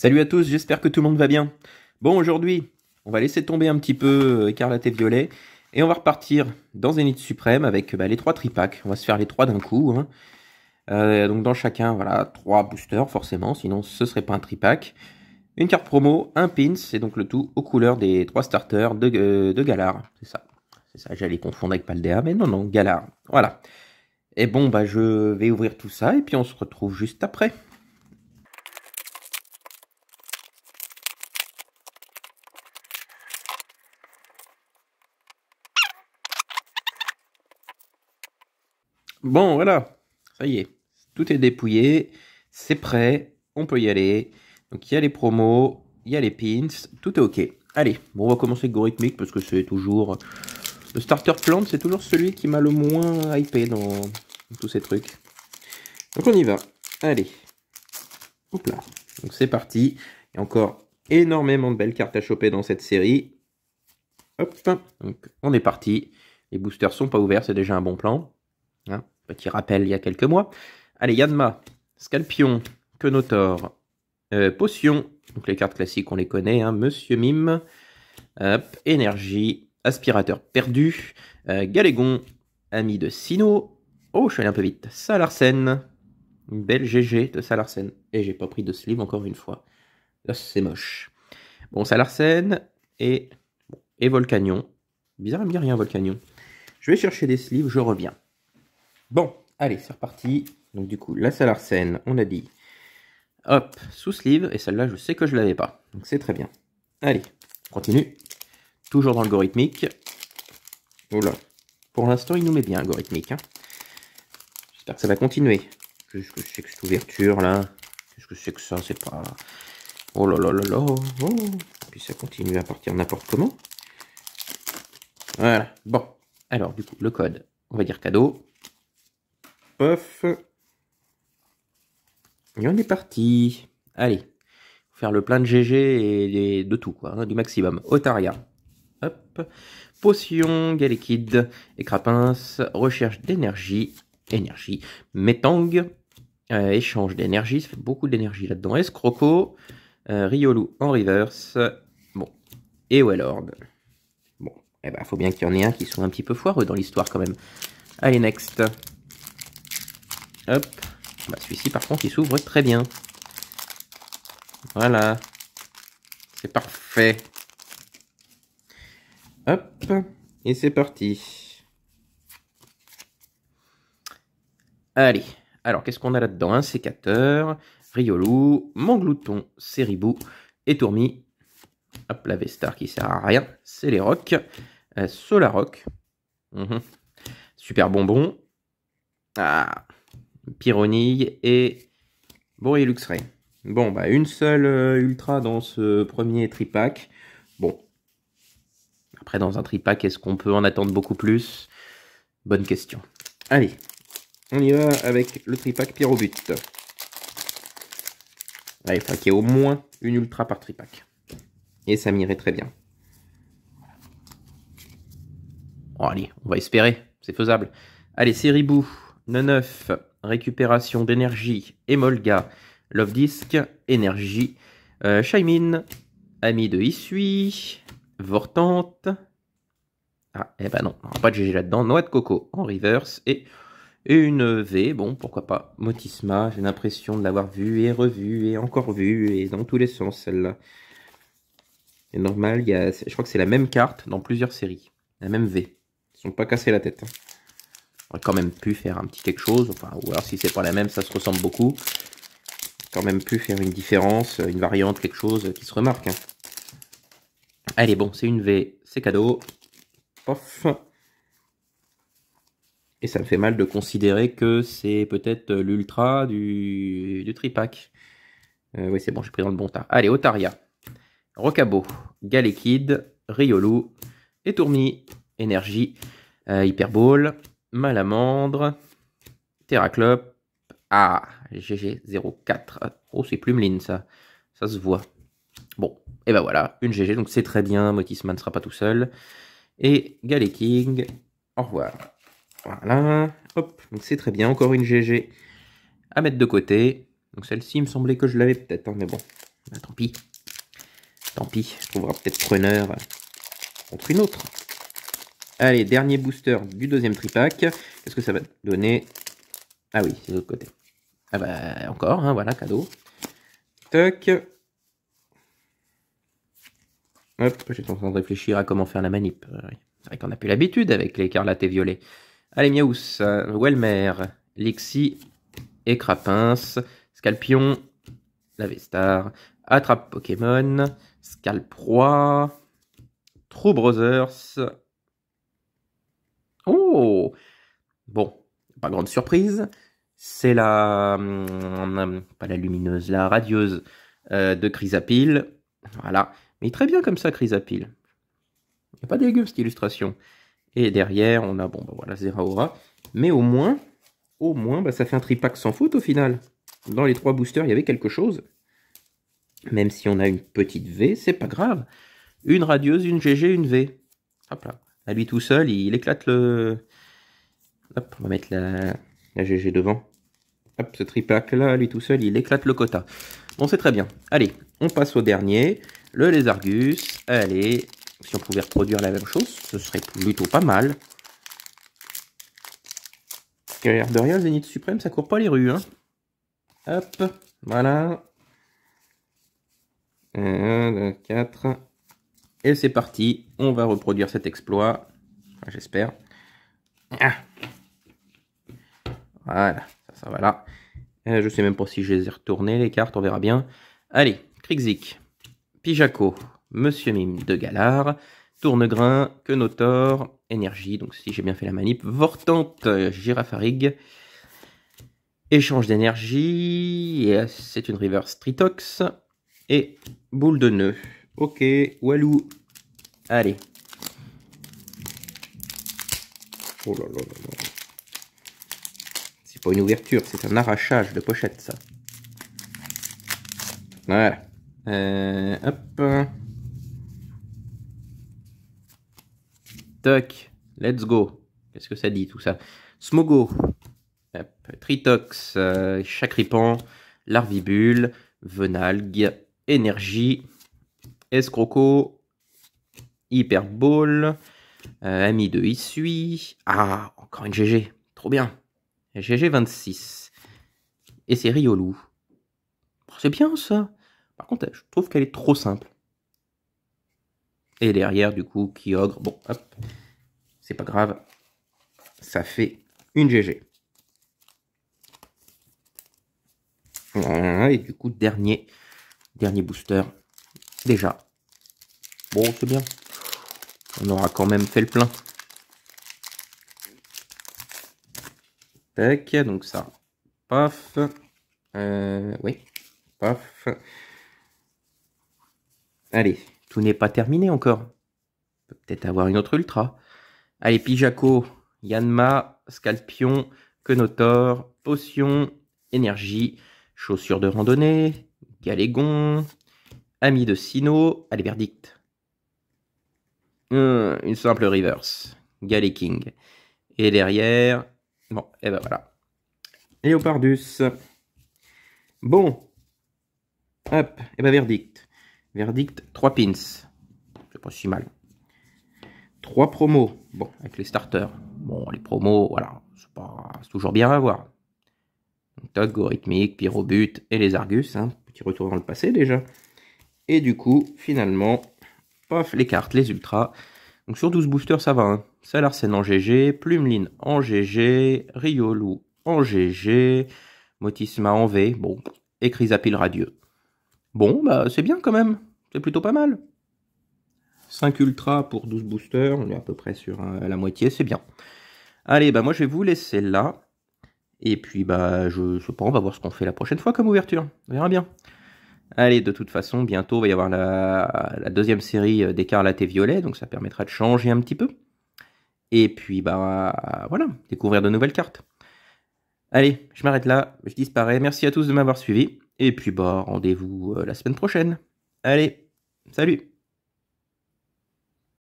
Salut à tous, j'espère que tout le monde va bien. Bon, aujourd'hui, on va laisser tomber un petit peu euh, écarlate et violet, et on va repartir dans Zenith Suprême avec bah, les trois tripacks. On va se faire les trois d'un coup. Hein. Euh, donc dans chacun, voilà, trois boosters forcément, sinon ce serait pas un tripack. Une carte promo, un pins, et donc le tout aux couleurs des trois starters de, euh, de Galar. C'est ça. C'est ça, j'allais confondre avec Paldea, mais non, non, Galar. Voilà. Et bon, bah je vais ouvrir tout ça, et puis on se retrouve juste après. Bon, voilà. Ça y est. Tout est dépouillé. C'est prêt. On peut y aller. Donc, il y a les promos. Il y a les pins. Tout est OK. Allez, on va commencer rythmique parce que c'est toujours. Le starter plant, c'est toujours celui qui m'a le moins hypé dans... tous ces trucs. Donc, on y va. Allez. Hop là. Donc, c'est parti. Il y a encore énormément de belles cartes à choper dans cette série. Hop. Donc, on est parti. Les boosters sont pas ouverts, c'est déjà un bon plan. Hein. Petit rappel, il y a quelques mois. Allez, Yanma, Scalpion, Kenotor, euh, Potion. Donc les cartes classiques, on les connaît. Hein. Monsieur Mime, Hop, Énergie, Aspirateur perdu, euh, Galégon, Ami de Sino. Oh, je suis allé un peu vite. Salarsen. Une belle GG de Salarsen. Et j'ai pas pris de sleeve encore une fois. c'est moche. Bon, Salarsen et, et Volcanion. Bizarre, il me dit rien, Volcanion. Je vais chercher des sleeves, je reviens. Bon, allez, c'est reparti. Donc du coup, la scène, on a dit. Hop, sous sleeve. Et celle-là, je sais que je l'avais pas. Donc c'est très bien. Allez, continue. Toujours dans l'algorithmique. Oula, Pour l'instant, il nous met bien algorithmique. Hein. J'espère que ça va continuer. Qu'est-ce que c'est que cette ouverture là Qu'est-ce que c'est que ça C'est pas. Oh là là là là oh. Puis ça continue à partir n'importe comment. Voilà. Bon. Alors, du coup, le code, on va dire cadeau. Et on est parti. Allez, faire le plein de GG et de tout, quoi, hein, du maximum. Otaria. Hop. Potion, Galéquide, Écrapince, recherche d'énergie, énergie, Métang, euh, échange d'énergie, ça fait beaucoup d'énergie là-dedans. Escroco, euh, Riolu en reverse, bon, et Wellord. Bon, eh ben, faut bien qu'il y en ait un qui soit un petit peu foireux dans l'histoire quand même. Allez, next. Hop. Bah, Celui-ci, par contre, il s'ouvre très bien. Voilà. C'est parfait. Hop. Et c'est parti. Allez. Alors, qu'est-ce qu'on a là-dedans Un hein, sécateur, Riolou, Manglouton, et tourmi. Hop, la Vestar qui sert à rien. C'est les rocs. Euh, Solaroc. Mhm. Super bonbon. Ah, Pyronille et Boré Luxray. Bon, bah, une seule euh, Ultra dans ce premier tripack. Bon. Après, dans un tripack, est-ce qu'on peut en attendre beaucoup plus Bonne question. Allez, on y va avec le tripack Pyrobut. Allez, il faut qu'il y ait au moins une ultra par tripack. Et ça m'irait très bien. Bon allez, on va espérer, c'est faisable. Allez, série Ribou, 9 récupération d'énergie, Emolga, Love Disc, énergie, euh, ami de Issui, Vortante. Ah, eh ben non, pas de GG là-dedans. Noix de coco en reverse et, une V, bon, pourquoi pas. Motisma, j'ai l'impression de l'avoir vue et revue et encore vue et dans tous les sens, celle-là. C'est normal, il y je crois que c'est la même carte dans plusieurs séries. La même V. Ils sont pas cassés la tête. Hein aurait quand même pu faire un petit quelque chose. Enfin, ou alors si c'est pas la même, ça se ressemble beaucoup. Quand même pu faire une différence, une variante, quelque chose qui se remarque. Hein. Allez, bon, c'est une V, c'est cadeau. Pof. Et ça me fait mal de considérer que c'est peut-être l'ultra du, du tripack. Euh, oui, c'est bon, j'ai pris dans le bon tas. Allez, Otaria, Rocabo, Galekid, Riolu, Etourmi, Énergie, euh, Hyperball, Malamandre, Terraclop. Ah, GG04. Oh, c'est Plumeline, ça. Ça se voit. Bon, et ben voilà, une GG, donc c'est très bien. Motisman ne sera pas tout seul. Et Galeking, au revoir. Voilà, hop, donc c'est très bien. Encore une GG à mettre de côté. Donc celle-ci, il me semblait que je l'avais peut-être, hein, mais bon, bah, tant pis. Tant pis, on trouvera peut-être preneur contre une autre. Allez, dernier booster du deuxième tripack. Qu'est-ce que ça va donner Ah oui, c'est de l'autre côté. Ah bah encore, hein, voilà, cadeau. Toc. Hop, j'étais en train de réfléchir à comment faire la manip. Euh, c'est vrai qu'on n'a plus l'habitude avec les carlates et violets. Allez, Miaous, Welmer, Lixi et Scalpion, la Attrape Pokémon, Scalproi, True Brothers, Oh Bon, pas grande surprise, c'est la... Hum, hum, pas la lumineuse, la radieuse euh, de Chrysapil. Voilà, mais très bien comme ça Chrysapil. Il a pas dégueu cette illustration. Et derrière, on a, bon, bah voilà, Zeraora. Mais au moins, au moins, bah, ça fait un tripack sans faute au final. Dans les trois boosters, il y avait quelque chose. Même si on a une petite V, c'est pas grave. Une radieuse, une GG, une V. Hop là lui tout seul, il, éclate le... Hop, on va mettre la, GG devant. Hop, ce tripac là, lui tout seul, il éclate le quota. Bon, c'est très bien. Allez, on passe au dernier. Le Lézargus. Allez, si on pouvait reproduire la même chose, ce serait plutôt pas mal. Parce de rien, Zénith Suprême, ça court pas les rues. Hein. Hop, voilà. 1, 2, 4 c'est parti, on va reproduire cet exploit, j'espère. Ah. Voilà, ça, va là. Euh, je sais même pas si je les ai retournés, les cartes, on verra bien. Allez, Krixik, Pijaco, Monsieur Mime de Galard, Tournegrain, Notor, Énergie, donc si j'ai bien fait la manip, Vortante, Girafarig, Échange d'énergie, euh, c'est une River Tritox, et Boule de Nœud. Ok, Walou. Allez. Oh là là là là. C'est pas une ouverture, c'est un arrachage de pochette, ça. Voilà. Euh, hop. Toc. Let's go. Qu'est-ce que ça dit tout ça Smogo. Tritox. Euh, Chakripan, Larvibule. Venalgue. Énergie escroco, hyper ball, euh, ami de Issui. Ah, encore une GG, trop bien. GG26. Et c'est Riolou. C'est bien ça. Par contre, je trouve qu'elle est trop simple. Et derrière, du coup, qui ogre. Bon, hop. C'est pas grave. Ça fait une GG. Et du coup, dernier, dernier booster. Déjà. Bon, c'est bien. On aura quand même fait le plein. Tac, donc ça. Paf. Euh, oui. Paf. Allez, tout n'est pas terminé encore. On peut peut-être avoir une autre ultra. Allez, Pijaco, Yanma, Scalpion, Kenotor. Potion, Énergie, Chaussures de randonnée, Galégon, Ami de Sino, allez, verdict. Hum, une simple reverse. Galley King. Et derrière. Bon, et ben voilà. Léopardus. Bon. Hop, et ben verdict. Verdict 3 pins. C'est pas si mal. 3 promos. Bon, avec les starters. Bon, les promos, voilà. C'est toujours bien à voir. Donc, Tog, pyro Pyrobut et les Argus. Hein. Petit retour dans le passé déjà. Et du coup, finalement, pof, les cartes, les ultras. Donc sur 12 boosters, ça va. Hein. Salarsen en GG, Plumeline en GG, Riolou en GG, Motisma en V, bon, et Chrysapil radieux. Bon, bah c'est bien quand même, c'est plutôt pas mal. 5 ultras pour 12 boosters, on est à peu près sur euh, la moitié, c'est bien. Allez, bah moi je vais vous laisser là. Et puis bah je sais pas, on va voir ce qu'on fait la prochaine fois comme ouverture. On verra bien. Allez, de toute façon, bientôt, il va y avoir la, deuxième série euh, d'Écarlate et Violet, donc ça permettra de changer un petit peu. Et puis, bah voilà, découvrir de nouvelles cartes. Allez, je m'arrête là, je disparais. Merci à tous de m'avoir suivi. Et puis, bah, rendez-vous euh, la semaine prochaine. Allez, salut